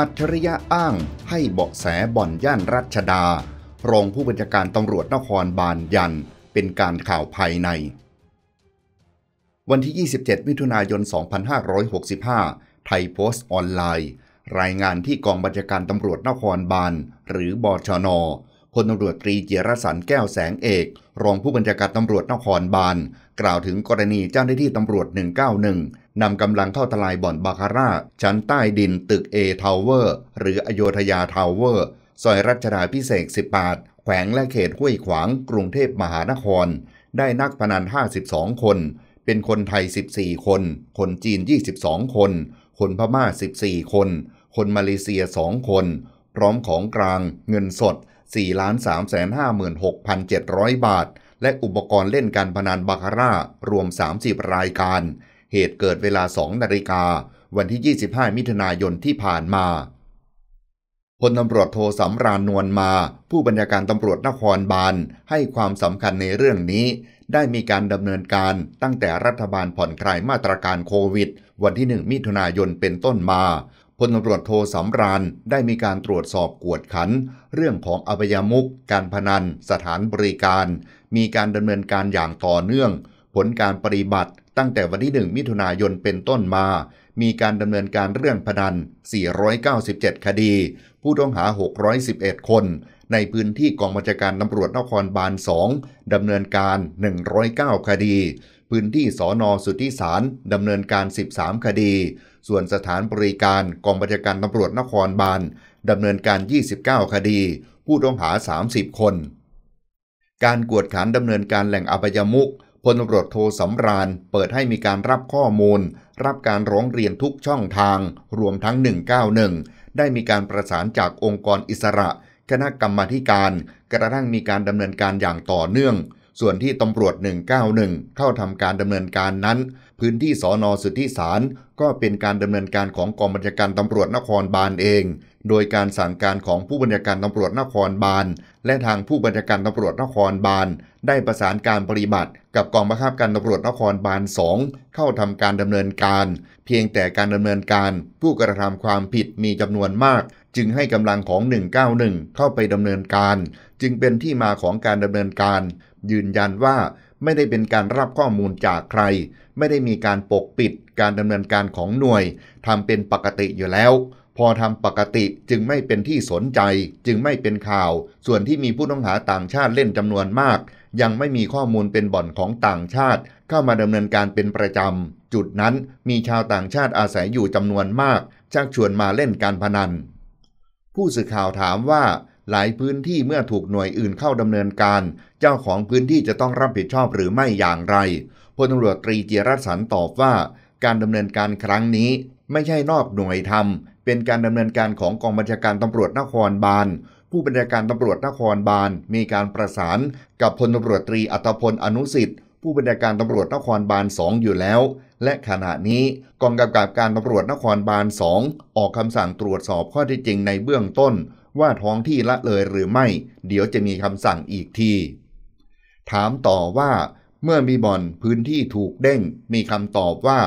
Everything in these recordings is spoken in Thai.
อัจฉริยะอ้างให้เบาะแสบ่อนย่านรัชดารองผู้บัญชาการตำรวจนครบาลยัน เป็นการข่าวภายใน วันที่ 27 มิถุนายน 2565 ไทยโพสต์ออนไลน์ รายงานที่กองบัญชาการตำรวจนครบาลหรือบอชนพลตำรวจตรีเจรสันแก้วแสงเอก รองผู้บัญชาการตำรวจนครบาล กล่าวถึงกรณีเจ้าหน้าที่ตำรวจ 191 นำกำลังเข้าทลายบ่อนบาคาร่า ชั้นใต้ดินตึกเอทาวเวอร์ หรืออโยธยาทาวเวอร์ซอยรัชดาพิเศษ 18แขวงและเขตห้วยขวางกรุงเทพมหานคร ได้นักพนัน 52 คน เป็นคนไทย 14 คน คนจีน22คนคนพม่า14คนคนมาเลเซีย2คน พร้อมของกลาง เงินสด4,356,700 บาท และอุปกรณ์เล่นการพนันบาคาร่ารวม 30 รายการ เหตุเกิดเวลา2นาฬิกาวันที่ 25 มิถุนายนที่ผ่านมาพลตำรวจโทสำรานนวลมา ผู้บัญชาการตำรวจนครบาล ให้ความสำคัญในเรื่องนี้ ได้มีการดำเนินการตั้งแต่รัฐบาลผ่อนคลายมาตรการโควิด วันที่ 1 มิถุนายนเป็นต้นมาพลตำรวจโทสำรานได้มีการตรวจสอบกวดขัน เรื่องของอบยมุกการพนัน สถานบริการ มีการดำเนินการอย่างต่อเนื่อง ผลการปฏิบัติตั้งแต่วันที่ 1 มิถุนายนเป็นต้นมา มีการดำเนินการเรื่องพนัน 497 คดี ผู้ต้องหา 611 คน ในพื้นที่กองบัญชาการตำรวจนครบาล2ดำเนินการ 109 คดีพื้นที่สอนอสุทธิสารดำเนินการ 13 คดี ส่วนสถานบริการกองบัญชาการตำรวจนครบาลดำเนินการ 29 คดี ผู้ต้องหา 30 คน การกวดขันดำเนินการแหล่งอบายมุกพลตำรวจโทสำราญเปิดให้มีการรับข้อมูล รับการร้องเรียนทุกช่องทาง รวมทั้ง 191 ได้มีการประสานจากองค์กรอิสระ คณะกรรมาการ กระทั่งมีการดำเนินการอย่างต่อเนื่องส่วนที่ตำรวจ 191 เข้าทำการดำเนินการนั้น พื้นที่สอนอสุทธิสาร ก็เป็นการดำเนินการของกองบัญชาการตำรวจนครบาลเอง โดยการสั่งการของผู้บัญชาการตำรวจนครบาลและทางผู้บัญชาการตำรวจนครบาลได้ประสานการปฏิบัติ กับกองบังคับการตำรวจนครบาล2เข้าทำการดำเนินการ เพียงแต่การดำเนินการ ผู้กระทำความผิดมีจำนวนมาก จึงให้กำลังของ 191 เข้าไปดำเนินการ จึงเป็นที่มาของการดำเนินการยืนยันว่าไม่ได้เป็นการรับข้อมูลจากใคร ไม่ได้มีการปกปิดการดำเนินการของหน่วยทำเป็นปกติอยู่แล้ว พอทำปกติจึงไม่เป็นที่สนใจ จึงไม่เป็นข่าว ส่วนที่มีผู้ต้องหาต่างชาติเล่นจำนวนมาก ยังไม่มีข้อมูลเป็นบ่อนของต่างชาติ เข้ามาดำเนินการเป็นประจำจุดนั้นมีชาวต่างชาติอาศัยอยู่จำนวนมากชักชวนมาเล่นการพนัน ผู้สื่อข่าวถามว่าหลายพื้นที่เมื่อถูกหน่วยอื่นเข้าดำเนินการ เจ้าของพื้นที่จะต้องรับผิดชอบหรือไม่อย่างไร พลตำรวจตรีเจียรสันตอบว่า การดำเนินการครั้งนี้ ไม่ใช่นอกหน่วยทำเป็นการดำเนินการของกองบัญชาการตำรวจนครบาล ผู้บัญชาการตำรวจนครบาลมีการประสาน กับพลตำรวจตรีอัตพลอนุสิทธิ์ผู้บัญชาการตำรวจนครบาล 2 อยู่แล้ว และขณะนี้กองกำกับการตำรวจนครบาล 2 ออกคำสั่งตรวจสอบข้อเท็จจริงในเบื้องต้นว่าท้องที่ละเลยหรือไม่ เดี๋ยวจะมีคำสั่งอีกที ถามต่อว่า เมื่อมีบ่อนพื้นที่ถูกเด้ง มีคำตอบว่า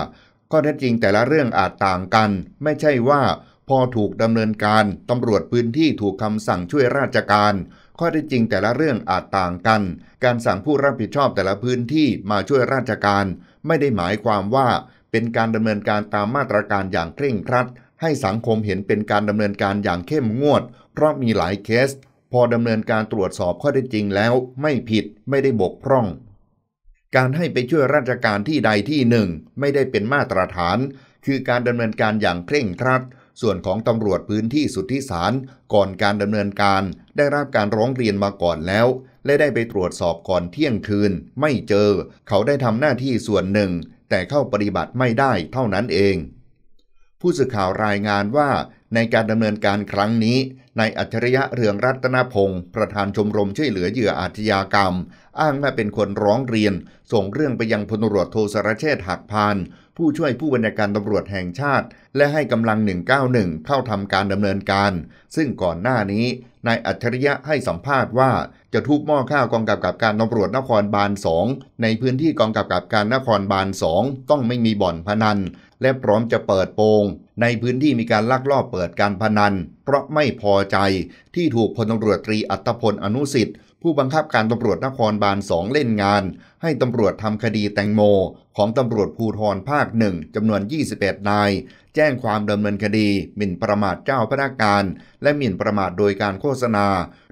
ข้อเท็จจริงแต่ละเรื่องอาจต่างกัน ไม่ใช่ว่า พอถูกดำเนินการตำรวจพื้นที่ถูกคำสั่งช่วยราชการ ข้อเท็จจริงแต่ละเรื่องอาจต่างกัน การสั่งผู้รับผิดชอบแต่ละพื้นที่มาช่วยราชการ ไม่ได้หมายความว่าเป็นการดำเนินการตามมาตรการอย่างเคร่งครัดให้สังคมเห็นเป็นการดำเนินการอย่างเข้มงวด เพราะมีหลายเคส พอดำเนินการตรวจสอบข้อได้จริงแล้ว ไม่ผิดไม่ได้บกพร่อง การให้ไปช่วยราชการที่ใดที่หนึ่ง ไม่ได้เป็นมาตรฐาน คือการดำเนินการอย่างเคร่งครัด ส่วนของตำรวจพื้นที่สุทธิสาร ก่อนการดำเนินการ ได้รับการร้องเรียนมาก่อนแล้ว และได้ไปตรวจสอบก่อนเที่ยงคืน ไม่เจอ เขาได้ทำหน้าที่ส่วนหนึ่ง แต่เข้าปฏิบัติไม่ได้เท่านั้นเองผู้สื่อข่าวรายงานว่าในการดำเนินการครั้งนี้นายอัจฉริยะเรืองรัตนพงศ์ประธานชมรมช่วยเหลือเหยื่ออาชญากรรม อ้างว่าเป็นคนร้องเรียน ส่งเรื่องไปยังพลตรวจโทสรเชษฐ์หักพานผู้ช่วยผู้บัญชาการตำรวจแห่งชาติ และให้กำลัง 191 เข้าทำการดำเนินการ ซึ่งก่อนหน้านี้นายอัจฉริยะให้สัมภาษณ์ว่า จะทุบหม้อข้าวกองกำกับการตำรวจนครบาล2ในพื้นที่กองกำกับการนครบาล2ต้องไม่มีบ่อนพนัน และพร้อมจะเปิดโปงในพื้นที่มีการลักลอบเปิดการพนัน เพราะไม่พอใจที่ถูกพลตำรวจตรีอัตพลอนุสิทธิ์ผู้บังคับการตำรวจนครบาลสองเล่นงาน ให้ตำรวจทำคดีแตงโม ของตำรวจภูธรภาคหนึ่งจำนวน 21นายแจ้งความดำเนินคดีหมิ่นประมาทเจ้าพนักงานและหมิ่นประมาทโดยการโฆษณา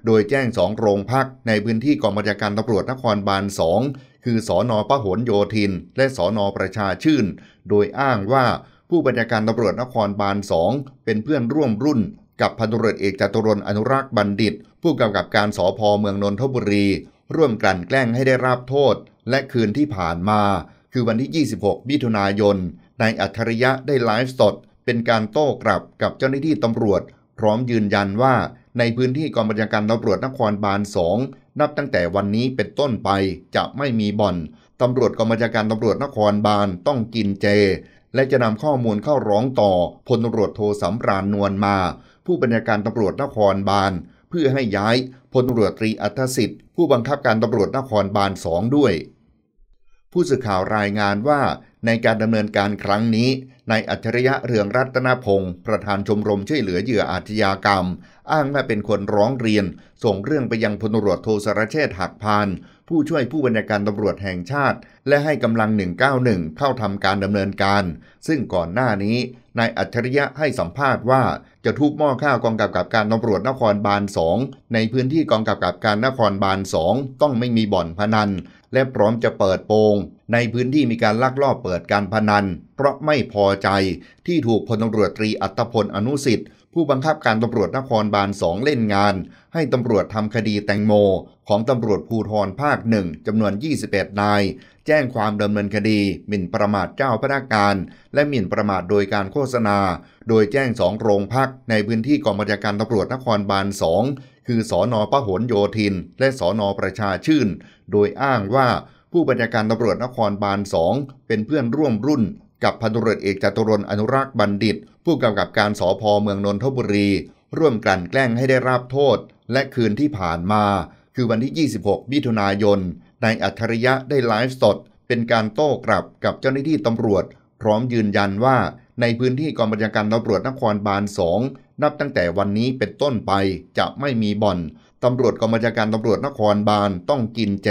โดยแจ้งสองโรงพักในพื้นที่กองบัญชาการตำรวจนครบาลสองคือสอนอพหลโยธิน และสอนอประชาชื่น โดยอ้างว่าผู้บัญชาการตำรวจนครบาลสองเป็นเพื่อนร่วมรุ่นกับพันตรวจเอกจตุรนอนุรักษ์บัณฑิต ผู้กำกับการสอพอเมืองนนทบุรี ร่วมกลั่นแกล้งให้ได้รับโทษ และคืนที่ผ่านมา คือวันที่ 26มิถุนายนนายอัจฉริยะได้ไลฟ์สด เป็นการโต้กลับกับเจ้าหน้าที่ตำรวจ พร้อมยืนยันว่า ในพื้นที่กองบัญชาการตำรวจนครบาลงนับตั้งแต่วันนี้เป็นต้นไปจะไม่มีบ่อนตำรวจกองบัญชาการตำรวจนครบาลต้องกินเจและจะนำข้อมูลเข้าร้องต่อพลตำรวจโทสำราญนวลมาผู้บัญชาการตำรวจนครบาล เพื่อให้ย้ายพลตำรวจตรีอัธสิทธิ์ผู้บังคับการตำรวจนครบาลสองด้วยผู้สื่อข่าวรายงานว่า ในการดำเนินการครั้งนี้นายอัจฉริยะเรืองรัตนพงศ์ประธานชมรมช่วยเหลือเหยื่ออาชญากรรม อ้างว่าเป็นคนร้องเรียน ส่งเรื่องไปยังพลตรวจโทสรเชษหักพานผู้ช่วยผู้บัญชาการตำรวจแห่งชาติ และให้กำลัง 191 เข้าทำการดำเนินการ ซึ่งก่อนหน้านี้นายอัจฉริยะให้สัมภาษณ์ว่าจะทุบหม้อข้าวกองกับกับการตำรวจนครบาล2ในพื้นที่กองกับกับการนครบาล2ต้องไม่มีบ่อนพนันและพร้อมจะเปิดโปง ในพื้นที่มีการลักลอบเปิดการพนัน เพราะไม่พอใจที่ถูกพลตำรวจตรีอัตพลอนุสิทธิ์ ผู้บังคับการตำรวจนครบาลสองเล่นงาน ให้ตำรวจทำคดีแตงโม ของตำรวจภูธรภาคหนึ่งจำนวน 21 นาย แจ้งความดำเนินคดีหมิ่นประมาทเจ้าพนักงานและหมิ่นประมาทโดยการโฆษณา โดยแจ้งสองโรงพักในพื้นที่กองบัญชาการตำรวจนครบาลสองคือสอนอพหลโยธิน และสอนอประชาชื่น โดยอ้างว่าผู้บัญชาการตำรวจนครบาลสองเป็นเพื่อนร่วมรุ่นกับพันตรวจเอกจตุรนอนุรักษ์บัณฑิต ผู้กำกับการสอพอเมืองนนทบุรี ร่วมกลั่นแกล้งให้ได้รับโทษ และคืนที่ผ่านมา คือวันที่ 26 มิถุนายนนายอัจฉริยะได้ไลฟ์สดเป็นการโต้กลับกับเจ้าหน้าที่ตำรวจ พร้อมยืนยันว่า ในพื้นที่กองบัญชาการตำรวจนครบาลสองนับตั้งแต่วันนี้เป็นต้นไปจะไม่มีบ่อนตำรวจกองบัญชาการตำรวจนครบาลต้องกินเจ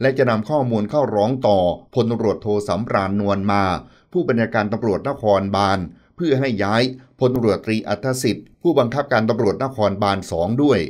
และจะนำข้อมูลเข้าร้องต่อพลตำรวจโทสำราญนวลมา ผู้บัญชาการตำรวจนครบาลเพื่อให้ย้ายพลตำรวจตรีอัธสิทธิ์ผู้บังคับการตำรวจนครบาลสองด้วย